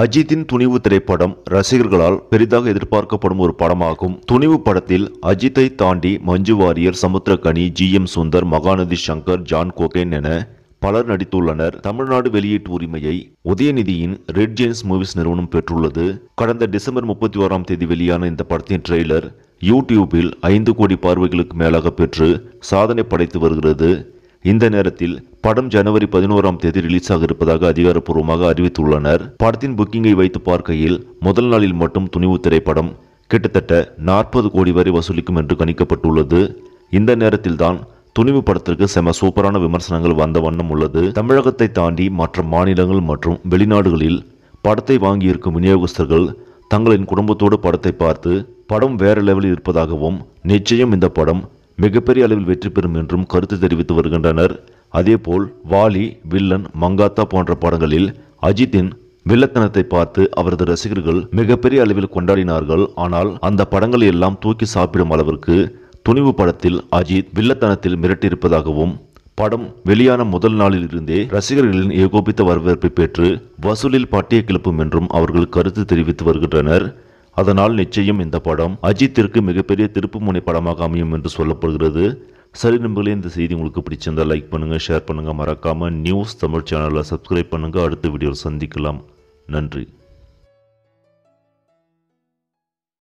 அஜித்தின் துணிவு திரைப்படம் ரசிகர்களால் பெரிதாக எதிர்பார்க்கப்படும் ஒரு படமாகும் துணிவு படத்தில் அஜித்தை தாண்டி மஞ்சு வாரியர் சமுத்திரகனி ஜி எம் சுந்தர் மகாநதி சங்கர் ஜான் கோகேன் என பலர் நடித்துள்ளனர் தமிழ்நாடு வெளியீட்டு உரிமையை உதயநிதியின் ரெட் ஜெயின்ஸ் மூவிஸ் நிறுவனம் பெற்றுள்ளது கடந்த டிசம்பர் முப்பத்தி ஓராம் தேதி வெளியான இந்த படத்தின் ட்ரெய்லர் யூடியூபில் ஐந்து கோடி பார்வைகளுக்கு மேலாக பெற்று சாதனை படைத்து வருகிறது இந்த நேரத்தில் படம் ஜனவரி பதினோராம் தேதி ரிலீஸ் ஆக இருப்பதாக அதிகாரப்பூர்வமாக அறிவித்துள்ளனர் படத்தின் புக்கிங்கை வைத்து பார்க்கையில் முதல் நாளில் மட்டும் துணிவு திரைப்படம் கிட்டத்தட்ட நாற்பது கோடி வரை வசூலிக்கும் என்று கணிக்கப்பட்டுள்ளது இந்த நேரத்தில்தான் துணிவு படத்திற்கு செம சூப்பரான விமர்சனங்கள் வந்த வண்ணம் உள்ளது தமிழகத்தை தாண்டி மற்ற மாநிலங்கள் மற்றும் வெளிநாடுகளில் படத்தை வாங்கியிருக்கும் விநியோகஸ்தர்கள் தங்களின் குடும்பத்தோடு படத்தை பார்த்து படம் வேற லெவலில் இருப்பதாகவும் நிச்சயம் இந்த படம் மிகப்பெரிய அளவில் வெற்றி பெறும் என்றும் கருத்து தெரிவித்து வருகின்றனர் அதேபோல் வாலி வில்லன் மங்காத்தா போன்ற படங்களில் அஜித்தின் வில்லத்தனத்தை பார்த்து அவரது ரசிகர்கள் மிகப்பெரிய அளவில் கொண்டாடினார்கள் ஆனால் அந்த படங்களை எல்லாம் தூக்கி சாப்பிடும் அளவிற்கு துணிவு படத்தில் அஜித் வில்லத்தனத்தில் மிரட்டியிருப்பதாகவும் படம் வெளியான முதல் நாளில் இருந்தே ரசிகர்களின் ஏகோபித்த வரவேற்பை பெற்று வசூலில் பட்டிய கிளப்பும் என்றும் அவர்கள் கருத்து தெரிவித்து வருகின்றனர் அதனால் நிச்சயம் இந்த படம் அஜித்திற்கு மிகப்பெரிய திருப்பு முனை படமாக அமையும் என்று சொல்லப்படுகிறது சரி நம்பர்களே இந்த செய்தி உங்களுக்கு பிடிச்சிருந்தால் லைக் பண்ணுங்கள் ஷேர் பண்ணுங்கள் மறக்காமல் நியூஸ் தமிழ் சேனலை சப்ஸ்கிரைப் பண்ணுங்கள் அடுத்த வீடியோவில் சந்திக்கலாம் நன்றி